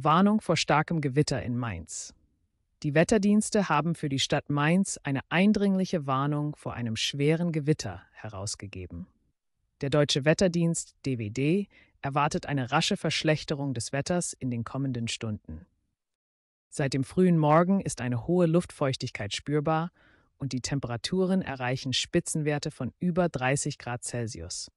Warnung vor starkem Gewitter in Mainz. Die Wetterdienste haben für die Stadt Mainz eine eindringliche Warnung vor einem schweren Gewitter herausgegeben. Der Deutsche Wetterdienst DWD erwartet eine rasche Verschlechterung des Wetters in den kommenden Stunden. Seit dem frühen Morgen ist eine hohe Luftfeuchtigkeit spürbar und die Temperaturen erreichen Spitzenwerte von über 30 Grad Celsius.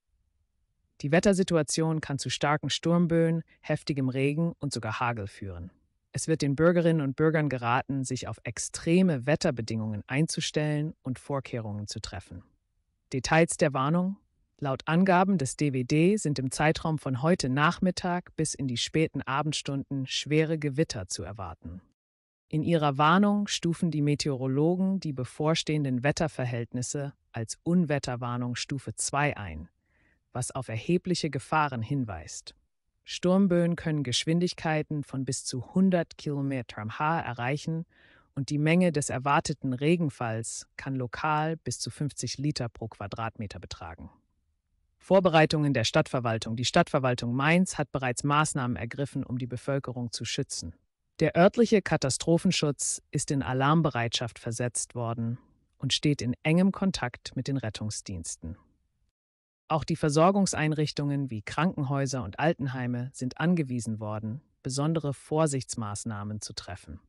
Die Wettersituation kann zu starken Sturmböen, heftigem Regen und sogar Hagel führen. Es wird den Bürgerinnen und Bürgern geraten, sich auf extreme Wetterbedingungen einzustellen und Vorkehrungen zu treffen. Details der Warnung Laut Angaben des DWD sind im Zeitraum von heute Nachmittag bis in die späten Abendstunden schwere Gewitter zu erwarten. In ihrer Warnung stufen die Meteorologen die bevorstehenden Wetterverhältnisse als Unwetterwarnung Stufe 2 ein, was auf erhebliche Gefahren hinweist. Sturmböen können Geschwindigkeiten von bis zu 100 km/h erreichen und die Menge des erwarteten Regenfalls kann lokal bis zu 50 Liter pro Quadratmeter betragen. Vorbereitungen der Stadtverwaltung. Die Stadtverwaltung Mainz hat bereits Maßnahmen ergriffen, um die Bevölkerung zu schützen. Der örtliche Katastrophenschutz ist in Alarmbereitschaft versetzt worden und steht in engem Kontakt mit den Rettungsdiensten. Auch die Versorgungseinrichtungen wie Krankenhäuser und Altenheime sind angewiesen worden, besondere Vorsichtsmaßnahmen zu treffen.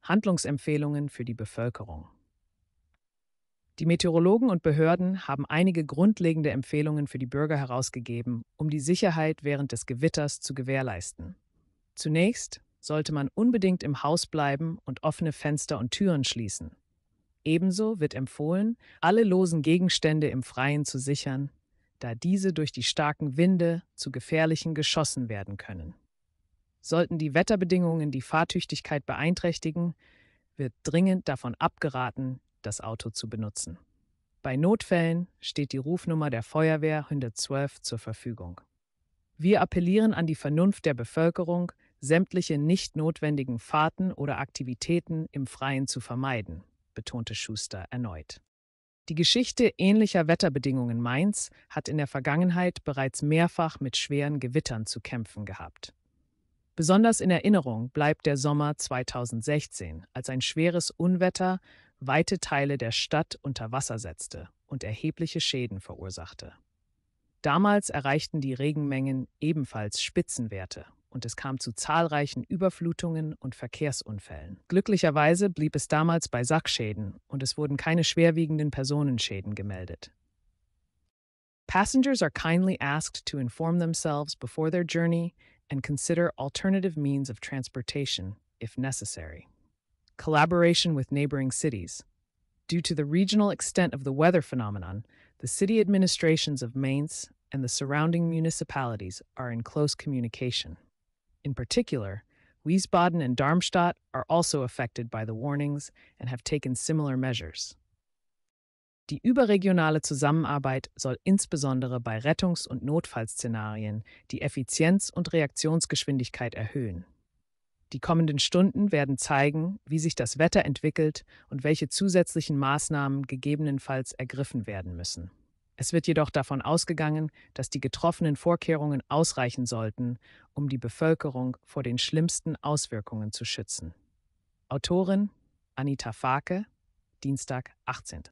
Handlungsempfehlungen für die Bevölkerung. Die Meteorologen und Behörden haben einige grundlegende Empfehlungen für die Bürger herausgegeben, um die Sicherheit während des Gewitters zu gewährleisten. Zunächst sollte man unbedingt im Haus bleiben und offene Fenster und Türen schließen. Ebenso wird empfohlen, alle losen Gegenstände im Freien zu sichern, da diese durch die starken Winde zu gefährlichen Geschossen werden können. Sollten die Wetterbedingungen die Fahrtüchtigkeit beeinträchtigen, wird dringend davon abgeraten, das Auto zu benutzen. Bei Notfällen steht die Rufnummer der Feuerwehr 112 zur Verfügung. Wir appellieren an die Vernunft der Bevölkerung, sämtliche nicht notwendigen Fahrten oder Aktivitäten im Freien zu vermeiden betonte Schuster erneut. Die Geschichte ähnlicher Wetterbedingungen Mainz hat in der Vergangenheit bereits mehrfach mit schweren Gewittern zu kämpfen gehabt. Besonders in Erinnerung bleibt der Sommer 2016, als ein schweres Unwetter weite Teile der Stadt unter Wasser setzte und erhebliche Schäden verursachte. Damals erreichten die Regenmengen ebenfalls Spitzenwerte und es kam zu zahlreichen Überflutungen und Verkehrsunfällen. Glücklicherweise blieb es damals bei Sachschäden und es wurden keine schwerwiegenden Personenschäden gemeldet. Passengers are kindly asked to inform themselves before their journey and consider alternative means of transportation if necessary. Collaboration with neighboring cities. Due to the regional extent of the weather phenomenon, the city administrations of Mainz and the surrounding municipalities are in close communication. In particular, Wiesbaden and Darmstadt are also affected by the warnings and have taken similar measures. Die überregionale Zusammenarbeit soll insbesondere bei Rettungs- und Notfallszenarien die Effizienz und Reaktionsgeschwindigkeit erhöhen. Die kommenden Stunden werden zeigen, wie sich das Wetter entwickelt und welche zusätzlichen Maßnahmen gegebenenfalls ergriffen werden müssen. Es wird jedoch davon ausgegangen, dass die getroffenen Vorkehrungen ausreichen sollten, um die Bevölkerung vor den schlimmsten Auswirkungen zu schützen. Autorin Anita Fake, Dienstag, 18.